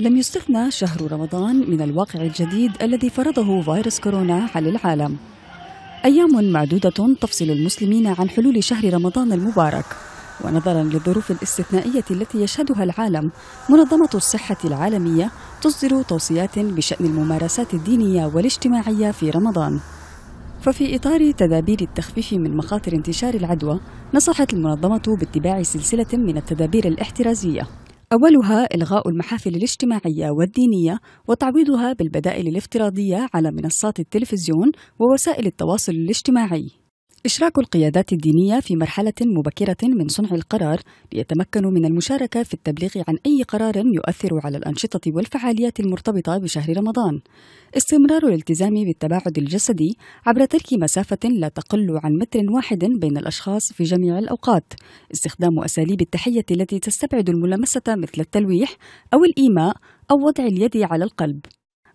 لم يستثنى شهر رمضان من الواقع الجديد الذي فرضه فيروس كورونا على العالم أيام معدودة تفصل المسلمين عن حلول شهر رمضان المبارك ونظرا للظروف الاستثنائية التي يشهدها العالم منظمة الصحة العالمية تصدر توصيات بشأن الممارسات الدينية والاجتماعية في رمضان ففي إطار تدابير التخفيف من مخاطر انتشار العدوى نصحت المنظمة باتباع سلسلة من التدابير الاحترازية أولها إلغاء المحافل الاجتماعية والدينية وتعويضها بالبدائل الافتراضية على منصات التلفزيون ووسائل التواصل الاجتماعي إشراك القيادات الدينية في مرحلة مبكرة من صنع القرار ليتمكنوا من المشاركة في التبليغ عن أي قرار يؤثر على الأنشطة والفعاليات المرتبطة بشهر رمضان. استمرار الالتزام بالتباعد الجسدي عبر ترك مسافة لا تقل عن متر واحد بين الأشخاص في جميع الأوقات. استخدام أساليب التحية التي تستبعد الملامسة مثل التلويح أو الإيماء أو وضع اليد على القلب.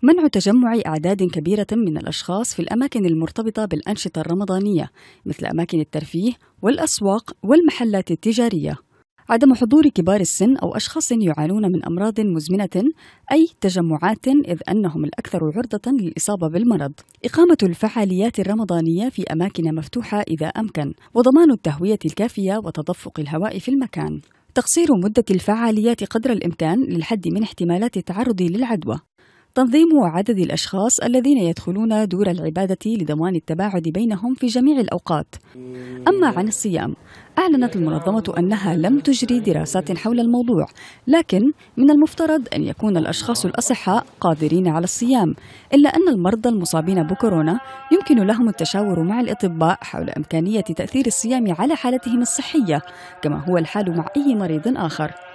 منع تجمع أعداد كبيرة من الأشخاص في الأماكن المرتبطة بالأنشطة الرمضانية مثل أماكن الترفيه والأسواق والمحلات التجارية عدم حضور كبار السن أو أشخاص يعانون من أمراض مزمنة أي تجمعات إذ أنهم الأكثر عرضة للإصابة بالمرض إقامة الفعاليات الرمضانية في أماكن مفتوحة إذا أمكن وضمان التهوية الكافية وتدفق الهواء في المكان تقصير مدة الفعاليات قدر الإمكان للحد من احتمالات التعرض للعدوى تنظيم عدد الأشخاص الذين يدخلون دور العبادة لضمان التباعد بينهم في جميع الأوقات أما عن الصيام أعلنت المنظمة أنها لم تجري دراسات حول الموضوع لكن من المفترض أن يكون الأشخاص الأصحاء قادرين على الصيام إلا أن المرضى المصابين بكورونا يمكن لهم التشاور مع الأطباء حول إمكانية تأثير الصيام على حالتهم الصحية كما هو الحال مع أي مريض آخر